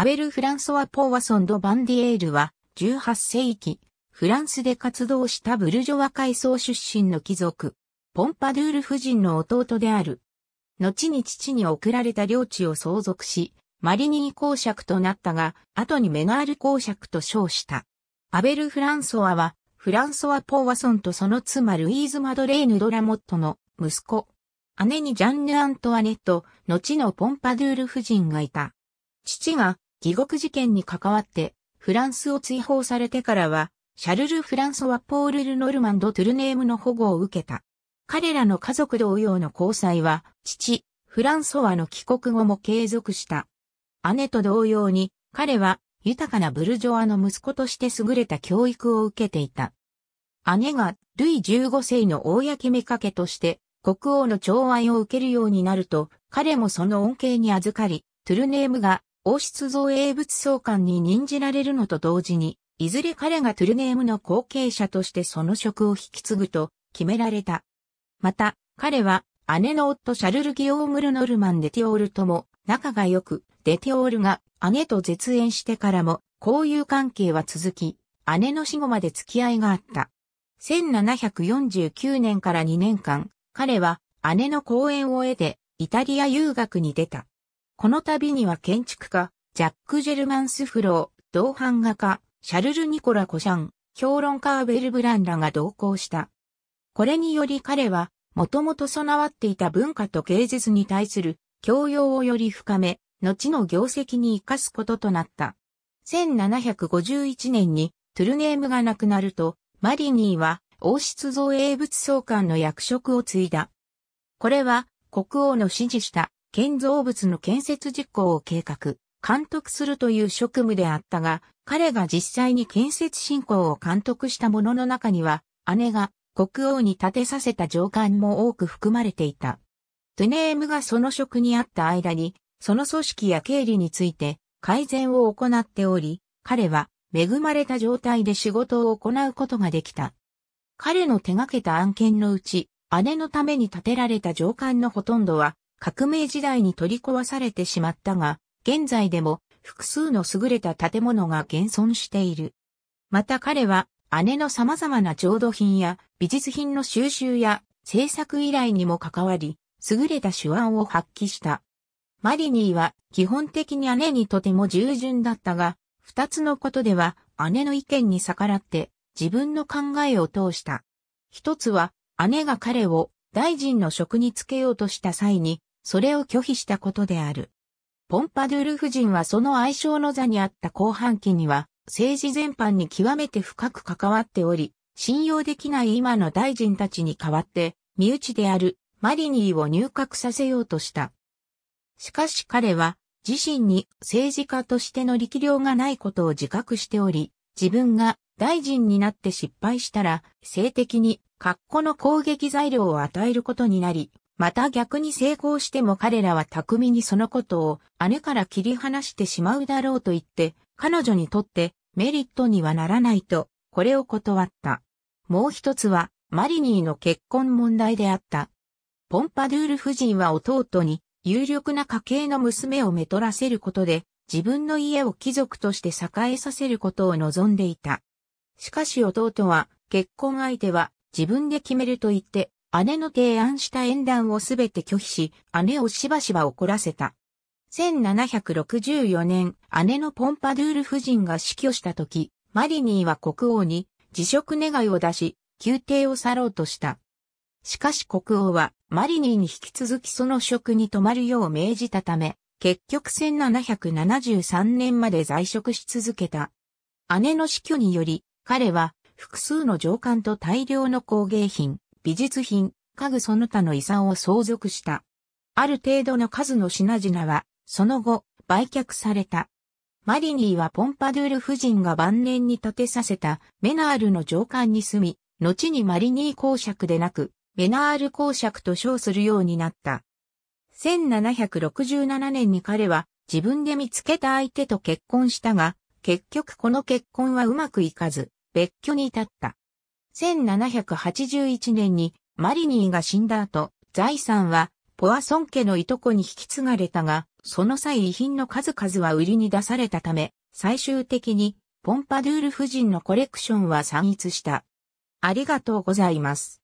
アベル・フランソワ・ポーワソン・ド・バンディエールは、18世紀、フランスで活動したブルジョワ階層出身の貴族、ポンパドゥール夫人の弟である。後に父に贈られた領地を相続し、マリニー公爵となったが、後にメガール公爵と称した。アベル・フランソワは、フランソワ・ポーワソンとその妻ルイーズ・マドレーヌ・ドラモットの息子。姉にジャンヌ・アントワネット、後のポンパドゥール夫人がいた。父が地獄事件に関わって、フランスを追放されてからは、シャルル・フランソワ・ポール・ル・ノルマンド・トゥルネームの保護を受けた。彼らの家族同様の交際は、父、フランソワの帰国後も継続した。姉と同様に、彼は、豊かなブルジョアの息子として優れた教育を受けていた。姉が、ルイ15世の公めかけとして、国王の寵愛を受けるようになると、彼もその恩恵に預かり、トゥルネームが王室造営物総監に任じられるのと同時に、いずれ彼がトゥルネームの後継者としてその職を引き継ぐと決められた。また、彼は姉の夫シャルル・ギオームル・ノルマン・デティオールとも仲が良く、デティオールが姉と絶縁してからも交友関係は続き、姉の死後まで付き合いがあった。1749年から2年間、彼は姉の講演を得てイタリア遊学に出た。この旅には建築家、ジャック・ジェルマンスフロー、同伴画家、シャルル・ニコラ・コシャン、評論家アベル・ブランらが同行した。これにより彼は、もともと備わっていた文化と芸術に対する教養をより深め、後の業績に生かすこととなった。1751年にトゥルネームが亡くなると、マリニーは王室造営物総監の役職を継いだ。これは国王の指示した建造物の建設実行を計画、監督するという職務であったが、彼が実際に建設進行を監督したものの中には、姉が国王に立てさせた上官も多く含まれていた。トゥネームがその職にあった間に、その組織や経理について改善を行っており、彼は恵まれた状態で仕事を行うことができた。彼の手掛けた案件のうち、姉のために建てられた上官のほとんどは、革命時代に取り壊されてしまったが、現在でも複数の優れた建物が現存している。また彼は姉の様々な浄土品や美術品の収集や制作依頼にも関わり、優れた手腕を発揮した。マリニーは基本的に姉にとても従順だったが、二つのことでは姉の意見に逆らって自分の考えを通した。一つは姉が彼を大臣の職につけようとした際にそれを拒否したことである。ポンパドゥール夫人はその愛称の座にあった後半期には、政治全般に極めて深く関わっており、信用できない今の大臣たちに代わって、身内であるマリニーを入閣させようとした。しかし彼は、自身に政治家としての力量がないことを自覚しており、自分が大臣になって失敗したら、性的に格好の攻撃材料を与えることになり、また逆に成功しても彼らは巧みにそのことを姉から切り離してしまうだろうと言って、彼女にとってメリットにはならないと、これを断った。もう一つは、マリニーの結婚問題であった。ポンパドゥール夫人は弟に有力な家系の娘をめとらせることで、自分の家を貴族として栄えさせることを望んでいた。しかし弟は、結婚相手は自分で決めると言って、姉の提案した縁談をすべて拒否し、姉をしばしば怒らせた。1764年、姉のポンパドゥール夫人が死去した時、マリニーは国王に辞職願を出し、宮廷を去ろうとした。しかし国王はマリニーに引き続きその職に泊まるよう命じたため、結局1773年まで在職し続けた。姉の死去により、彼は複数の上官と大量の工芸品、美術品、家具その他の遺産を相続した。ある程度の数の品々は、その後、売却された。マリニーはポンパドゥール夫人が晩年に建てさせたメナールの上官に住み、後にマリニー公爵でなく、メナール公爵と称するようになった。1767年に彼は自分で見つけた相手と結婚したが、結局この結婚はうまくいかず、別居に至った。1781年にマリニーが死んだ後、財産はポアソン家のいとこに引き継がれたが、その際遺品の数々は売りに出されたため、最終的にポンパドゥール夫人のコレクションは散逸した。ありがとうございます。